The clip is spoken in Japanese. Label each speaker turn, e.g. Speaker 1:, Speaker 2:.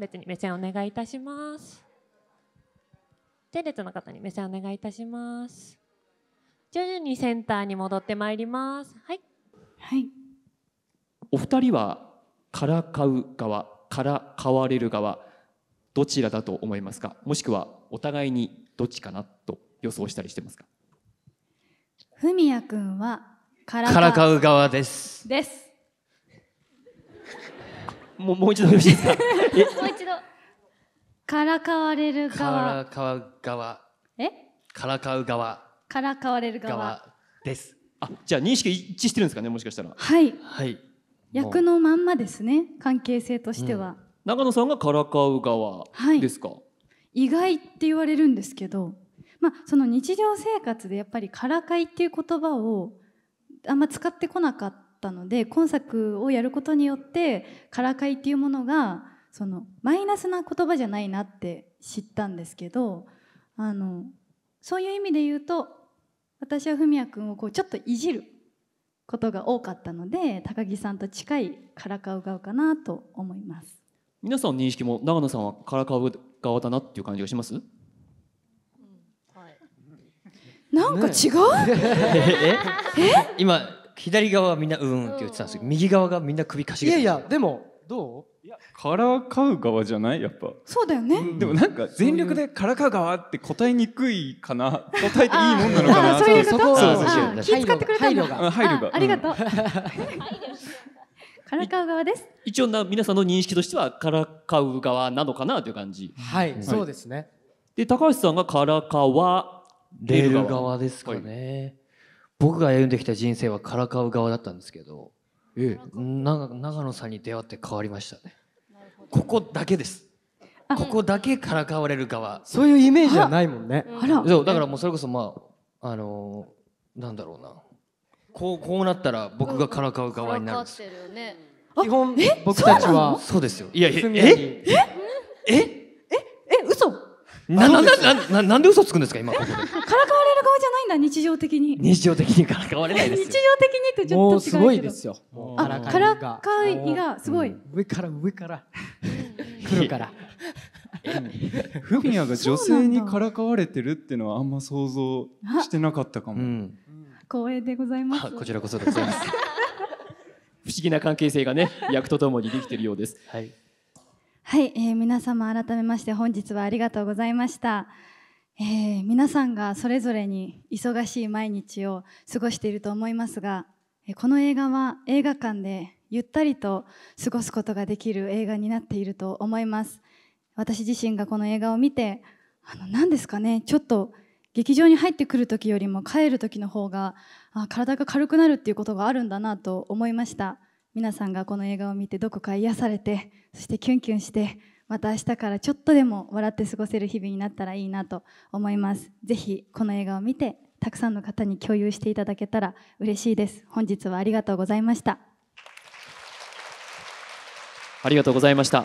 Speaker 1: 列に目線をお願いいたします。手列の方に目線をお願いいたします。徐々にセンターに戻ってまいります。はい。はい。お二人はからかう側、からかわれる側、どちらだと思いますか。もしくはお互いにどっちかなと予想したりしてますか。
Speaker 2: ふみやくんはからかう側です。です。
Speaker 1: もうもう一度よろしいですかもう一
Speaker 2: 度からかわれる側
Speaker 1: からかわ側えからかう側
Speaker 2: からかわれる側
Speaker 1: ですあじゃあ認識一致してるんですかねもしかしたらはいはい役の
Speaker 2: まんまですね関係性としては、うん、
Speaker 1: 長野さんがからかう側ですか、は
Speaker 2: い、意外って言われるんですけどまあその日常生活でやっぱりからかいっていう言葉をあんま使ってこなかったったので今作をやることによってからかいっていうものがそのマイナスな言葉じゃないなって知ったんですけどあのそういう意味で言うと私は文也君をこうちょっといじることが多かったので高木さんと近いからかう側かなと思います
Speaker 1: 皆さんの認識も長野さんはからかう側だなっていう感じがします、はい、
Speaker 2: なんか違う、ね、
Speaker 1: え え今左側はみんなうーんって言ってたんですけど、右側がみんな首かしげいやいやでもどういやからかう側じゃないやっぱ
Speaker 2: そうだよね、でもなんか全力で
Speaker 1: からかう側って答えにくいかな答えていいもんなのかなあーそういうことそうそうそうそう気遣ってくれたんだ配慮があ配慮がありがとう からかう側です一応な皆さんの認識としてはからかう側なのかなという感じはい、そうですねで高橋さんがからかわレール側ですかね、僕が歩んできた人生はからかう側だったんですけど、ええ、長野さんに出会って変わりましたねここだけですここだけからかわれる側そういうイメージはないもんねそうだからもうそれこそまああのー、なんだろうなこうこうなったら僕がからかう側になるんです、ね、基本僕たちはそうですよいやいやえええええ嘘なななななんで嘘つくんですか今ここで からかわれ
Speaker 2: るが日常的に日
Speaker 1: 常的にからかわれないですよ日常
Speaker 2: 的にってちょっと違うすごいです
Speaker 1: よあからかいがすごい、うん、上から上から来るからフミヤが女性にからかわれてるっていうのはあんま想像してなかったかも、うん、
Speaker 2: 光栄でございますこちらこそでございます
Speaker 1: 不思議な関係性がね役とともにできているようですはい、
Speaker 2: はい、えー、皆様改めまして本日はありがとうございましたえー、皆さんがそれぞれに忙しい毎日を過ごしていると思いますがこの映画は映画館でゆったりと過ごすことができる映画になっていると思います私自身がこの映画を見てあの何ですかねちょっと劇場に入ってくる時よりも帰る時の方があ体が軽くなるっていうことがあるんだなと思いました皆さんがこの映画を見てどこか癒されてそしてキュンキュンしてまた明日からちょっとでも笑って過ごせる日々になったらいいなと思いますぜひこの映画を見てたくさんの方に共有していただけたら嬉しいです本日はありがとうございました
Speaker 1: ありがとうございました